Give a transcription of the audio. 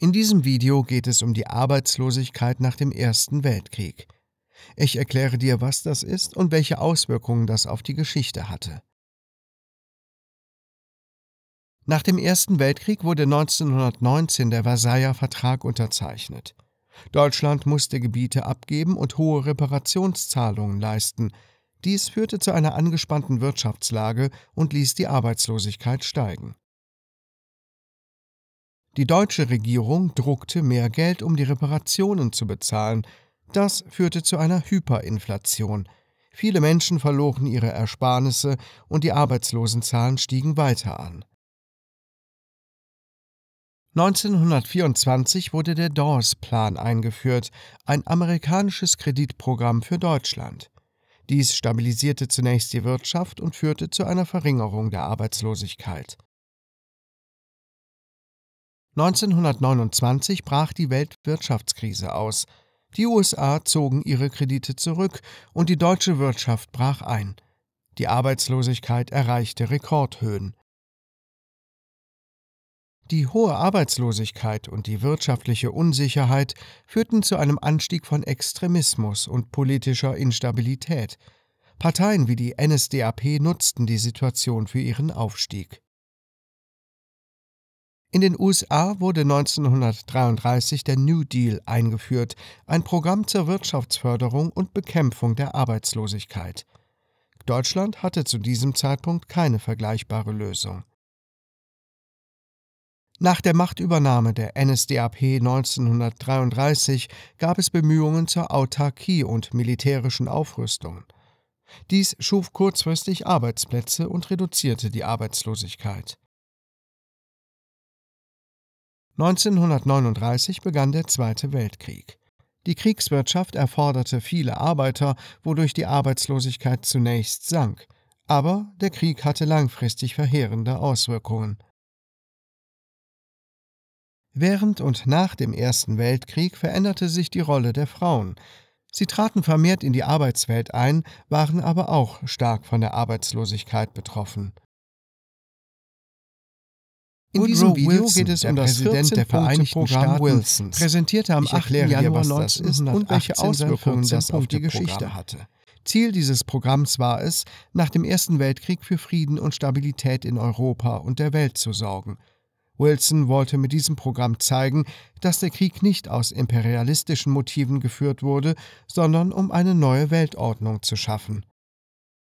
In diesem Video geht es um die Arbeitslosigkeit nach dem Ersten Weltkrieg. Ich erkläre dir, was das ist und welche Auswirkungen das auf die Geschichte hatte. Nach dem Ersten Weltkrieg wurde 1919 der Versailler Vertrag unterzeichnet. Deutschland musste Gebiete abgeben und hohe Reparationszahlungen leisten. Dies führte zu einer angespannten Wirtschaftslage und ließ die Arbeitslosigkeit steigen. Die deutsche Regierung druckte mehr Geld, um die Reparationen zu bezahlen. Das führte zu einer Hyperinflation. Viele Menschen verloren ihre Ersparnisse und die Arbeitslosenzahlen stiegen weiter an. 1924 wurde der Dawes-Plan eingeführt, ein amerikanisches Kreditprogramm für Deutschland. Dies stabilisierte zunächst die Wirtschaft und führte zu einer Verringerung der Arbeitslosigkeit. 1929 brach die Weltwirtschaftskrise aus. Die USA zogen ihre Kredite zurück und die deutsche Wirtschaft brach ein. Die Arbeitslosigkeit erreichte Rekordhöhen. Die hohe Arbeitslosigkeit und die wirtschaftliche Unsicherheit führten zu einem Anstieg von Extremismus und politischer Instabilität. Parteien wie die NSDAP nutzten die Situation für ihren Aufstieg. In den USA wurde 1933 der New Deal eingeführt, ein Programm zur Wirtschaftsförderung und Bekämpfung der Arbeitslosigkeit. Deutschland hatte zu diesem Zeitpunkt keine vergleichbare Lösung. Nach der Machtübernahme der NSDAP 1933 gab es Bemühungen zur Autarkie und militärischen Aufrüstung. Dies schuf kurzfristig Arbeitsplätze und reduzierte die Arbeitslosigkeit. 1939 begann der Zweite Weltkrieg. Die Kriegswirtschaft erforderte viele Arbeiter, wodurch die Arbeitslosigkeit zunächst sank. Aber der Krieg hatte langfristig verheerende Auswirkungen. Während und nach dem Ersten Weltkrieg veränderte sich die Rolle der Frauen. Sie traten vermehrt in die Arbeitswelt ein, waren aber auch stark von der Arbeitslosigkeit betroffen. In diesem Video Wilson, geht es um das Präsident der Vereinigten Staaten, Wilson, präsentierte am 8. Januar 1918 und welche Auswirkungen das auf die Geschichte hatte. Ziel dieses Programms war es, nach dem Ersten Weltkrieg für Frieden und Stabilität in Europa und der Welt zu sorgen. Wilson wollte mit diesem Programm zeigen, dass der Krieg nicht aus imperialistischen Motiven geführt wurde, sondern um eine neue Weltordnung zu schaffen.